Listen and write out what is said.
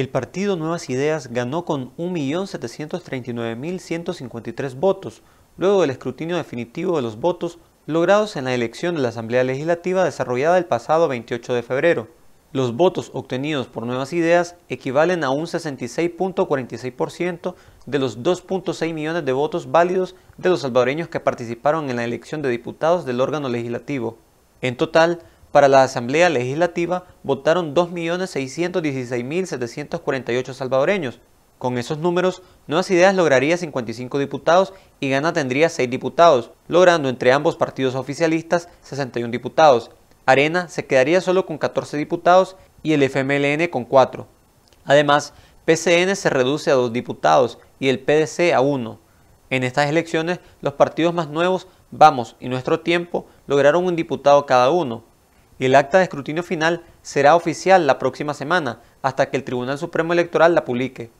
El partido Nuevas Ideas ganó con 1.739.153 votos, luego del escrutinio definitivo de los votos logrados en la elección de la Asamblea Legislativa desarrollada el pasado 28 de febrero. Los votos obtenidos por Nuevas Ideas equivalen a un 66.46% de los 2.6 millones de votos válidos de los salvadoreños que participaron en la elección de diputados del órgano legislativo. En total, para la Asamblea Legislativa votaron 2.616.748 salvadoreños. Con esos números, Nuevas Ideas lograría 55 diputados y Gana tendría 6 diputados, logrando entre ambos partidos oficialistas 61 diputados. Arena se quedaría solo con 14 diputados y el FMLN con 4. Además, PCN se reduce a 2 diputados y el PDC a 1. En estas elecciones, los partidos más nuevos, Vamos y Nuestro Tiempo, lograron un diputado cada uno, y el acta de escrutinio final será oficial la próxima semana, hasta que el Tribunal Supremo Electoral la publique.